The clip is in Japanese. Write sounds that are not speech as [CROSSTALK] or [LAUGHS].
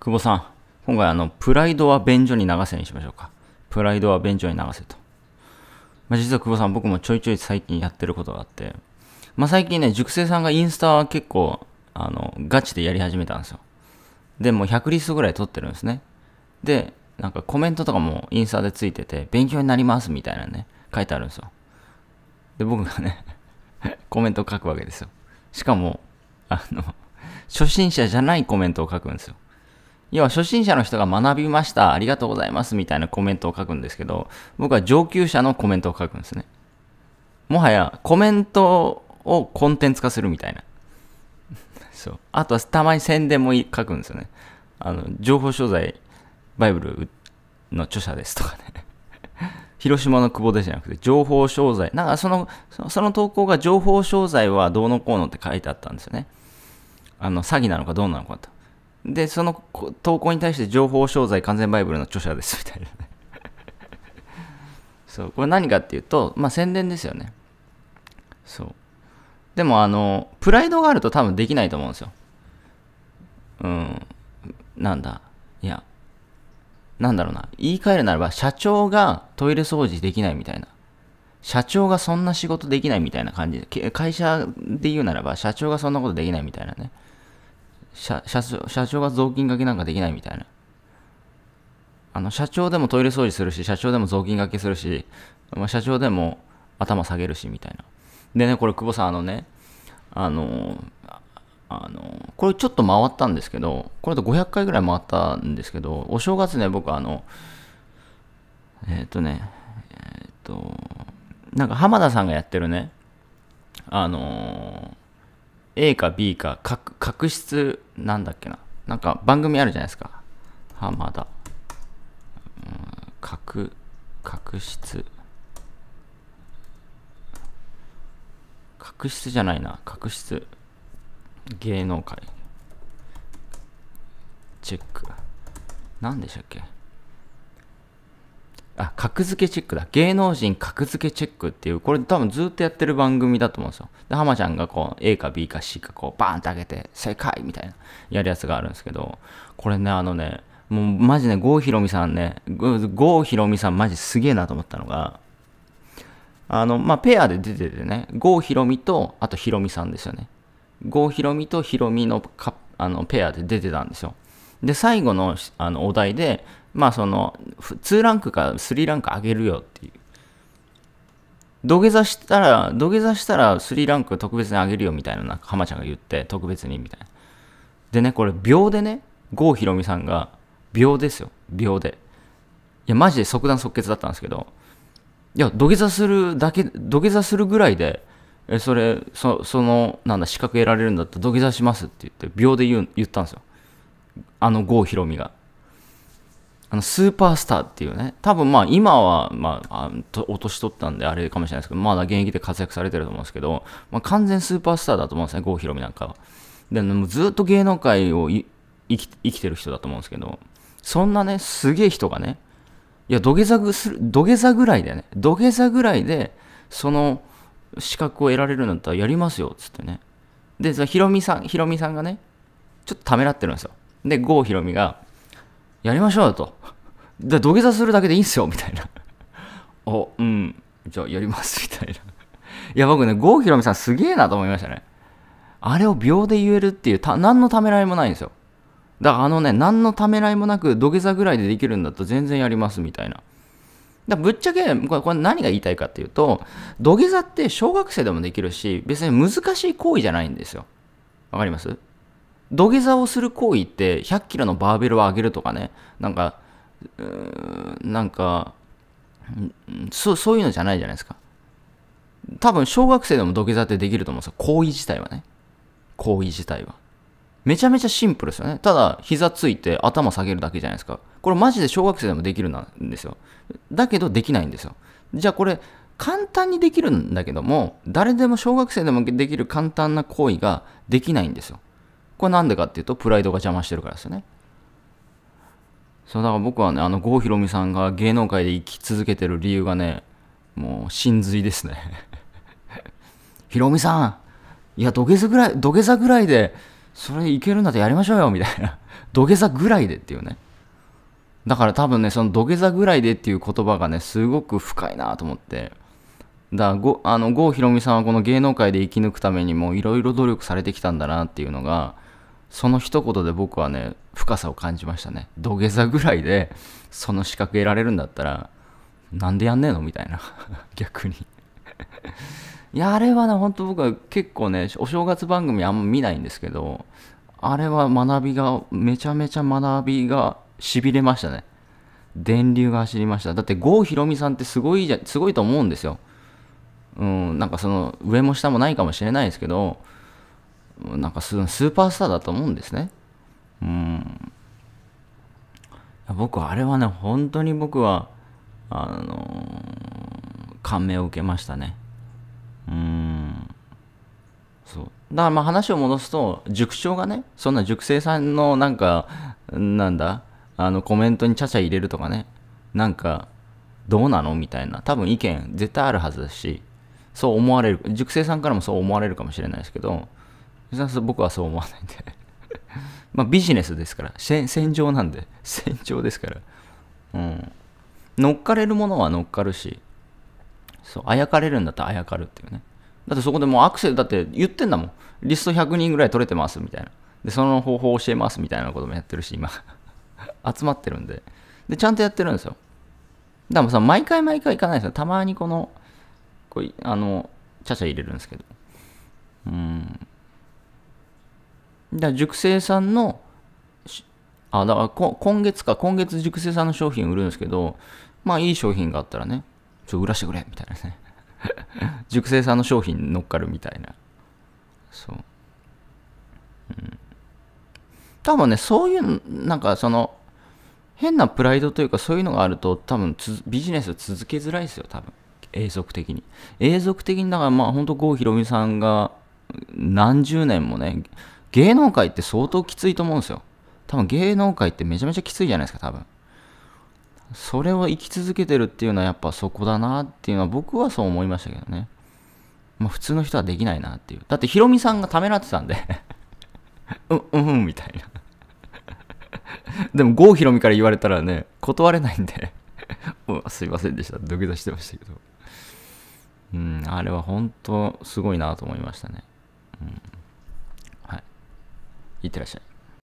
久保さん、今回あの、プライドは便所に流せにしましょうか。プライドは便所に流せと。まあ、実は久保さん、僕もちょいちょい最近やってることがあって、まあ、最近ね、熟成さんがインスタは結構、あの、ガチでやり始めたんですよ。で、もう100リストぐらい撮ってるんですね。で、なんかコメントとかもインスタでついてて、勉強になりますみたいなね、書いてあるんですよ。で、僕がね [LAUGHS] コメントを書くわけですよ。しかも、あの、初心者じゃないコメントを書くんですよ。要は初心者の人が学びました、ありがとうございますみたいなコメントを書くんですけど、僕は上級者のコメントを書くんですね。もはやコメントをコンテンツ化するみたいな。そう。あとはたまに宣伝も書くんですよね。あの、情報商材、バイブルの著者ですとかね。[LAUGHS] 広島の久保でじゃなくて、情報商材。なんかその、その投稿が情報商材はどうのこうのって書いてあったんですよね。あの、詐欺なのかどうなのかと。で、その投稿に対して情報商材完全バイブルの著者ですみたいな [LAUGHS] そう、これ何かっていうと、まあ宣伝ですよね。そう。でもあの、プライドがあると多分できないと思うんですよ。うん。なんだ。いや。なんだろうな。言い換えるならば、社長がトイレ掃除できないみたいな。社長がそんな仕事できないみたいな感じで、会社で言うならば、社長がそんなことできないみたいなね。社社長社長が雑巾がけなんかできないみたいな。あの、社長でもトイレ掃除するし、社長でも雑巾がけするし、まあ、社長でも頭下げるし、みたいな。でね、これ、久保さん、あのね、あのあのこれちょっと回ったんですけど、これと500回ぐらい回ったんですけど、お正月ね、僕、あの、えっ、ー、とね、えっ、ー、と、なんか浜田さんがやってるね、あの A か B か、角質、なんだっけな。なんか番組あるじゃないですか。浜田。うん、角、角質。角質じゃないな。角質。芸能界。チェック。何でしたっけあ、格付けチェックだ。芸能人格付けチェックっていう、これ多分ずっとやってる番組だと思うんですよ。で、浜ちゃんがこう、A か B か C かこう、バーンって上げて、正解みたいな、やるやつがあるんですけど、これね、あのね、もうマジね、郷ひろみさんね、郷ひろみさんマジすげえなと思ったのが、あの、まあ、ペアで出ててね、郷ひろみと、あとひろみさんですよね。郷ひろみとひろみのあのペアで出てたんですよ。で、最後のあのお題で、まあその、2ランクから3ランク上げるよっていう。土下座したら、土下座したら3ランク特別に上げるよみたいな、なんか浜ちゃんが言って、特別にみたいな。でね、これ秒でね、郷ひろみさんが、秒ですよ、秒で。いや、マジで即断即決だったんですけど、いや、土下座するだけ、土下座するぐらいで、えそれそ、その、なんだ、資格得られるんだったら土下座しますって言って、秒で言う言ったんですよ。あの郷ひろみが。あのスーパースターっていうね、多分まあ今は、まあ、あお年取ったんであれかもしれないですけど、まだ現役で活躍されてると思うんですけど、まあ、完全スーパースターだと思うんですね、郷ひろみなんかは。で、もずっと芸能界を生き生きてる人だと思うんですけど、そんなね、すげえ人がね、いや、土下座ぐする、土下座ぐらいでね、土下座ぐらいで、その資格を得られるんだったらやりますよ、つってね。で、ヒロひろみさん、ひろみさんがね、ちょっとためらってるんですよ。で、郷ひろみが、やりましょうよと。で土下座するだけでいいんすよみたいな [LAUGHS] おうんじゃあやりますみたいな [LAUGHS] いや僕ね郷ひろみさんすげえなと思いましたねあれを秒で言えるっていうた何のためらいもないんですよだからあのね何のためらいもなく土下座ぐらいでできるんだと全然やりますみたいなだぶっちゃけこれ何が言いたいかっていうと土下座って小学生でもできるし別に難しい行為じゃないんですよわかります土下座をする行為って100キロのバーベルを上げるとかねなんかうーん、なんか、そそういうのじゃないじゃないですか。多分、小学生でも土下座ってできると思うんですよ。行為自体はね。行為自体は。めちゃめちゃシンプルですよね。ただ、膝ついて頭下げるだけじゃないですか。これマジで小学生でもできるんですよ。だけどできないんですよ。じゃあこれ、簡単にできるんだけども、誰でも小学生でもできる簡単な行為ができないんですよ。これなんでかっていうと、プライドが邪魔してるからですよね。そう、だから僕はね、あの、郷ひろみさんが芸能界で生き続けてる理由がね、もう、真髄ですね。[LAUGHS] ひろみさんいや、土下座ぐらい、土下座ぐらいで、それいけるんだったらやりましょうよ、みたいな。[LAUGHS] 土下座ぐらいでっていうね。だから多分ね、その土下座ぐらいでっていう言葉がね、すごく深いなと思って。だごあの郷ひろみさんはこの芸能界で生き抜くためにもいろいろ努力されてきたんだなっていうのがその一言で僕はね、深さを感じましたね。土下座ぐらいで、その資格得られるんだったら、なんでやんねえのみたいな。[LAUGHS] 逆にいや、あれはね、ほんと僕は結構ね、お正月番組あんま見ないんですけど、あれは学びが、めちゃめちゃ学びが痺れましたね。電流が走りました。だって郷ひろみさんってすごいじゃ、すごいと思うんですよ。うん、なんかその上も下もないかもしれないですけど、なんかスーパースターだと思うんですね。うん。僕、あれはね、本当に僕は、あのー、感銘を受けましたね。うん。そう。だからまあ話を戻すと、塾長がね、そんな塾生さんのなんか、なんだ、あのコメントにちゃちゃ入れるとかね、なんか、どうなのみたいな、多分意見絶対あるはずだし、そう思われる、塾生さんからもそう思われるかもしれないですけど、僕はそう思わないんで [LAUGHS] まあビジネスですから。戦場なんで。[LAUGHS] 戦場ですから。うん。乗っかれるものは乗っかるし、そう、あやかれるんだったらあやかるっていうね。だってそこでもうアクセル、だって言ってんだもん。リスト100人ぐらい取れてますみたいな。で、その方法を教えますみたいなこともやってるし、今 [LAUGHS] 集まってるんで。で、ちゃんとやってるんですよ。だからさ、毎回毎回行かないですよ。たまにこの、こうあの、ちゃちゃ入れるんですけど。うん。だ熟成さんの、あ、だから今月か、今月熟成さんの商品売るんですけど、まあいい商品があったらね、ちょ、売らしてくれ、みたいなね。[LAUGHS] 熟成さんの商品乗っかるみたいな。そう。うん。多分ね、そういう、なんかその、変なプライドというかそういうのがあると多分ビジネス続けづらいですよ、多分。永続的に。永続的に、だからまあ本当郷ひろみさんが何十年もね、芸能界って相当きついと思うんですよ。多分芸能界ってめちゃめちゃきついじゃないですか、多分。それを生き続けてるっていうのはやっぱそこだなっていうのは僕はそう思いましたけどね。まあ普通の人はできないなっていう。だってヒロミさんがためらってたんで [LAUGHS] うん、うん、みたいなでも郷ひろみから言われたらね、断れないんで [LAUGHS] うすいませんでした。土下座してましたけど。うん、あれは本当すごいなと思いましたね。うんいってらっしゃい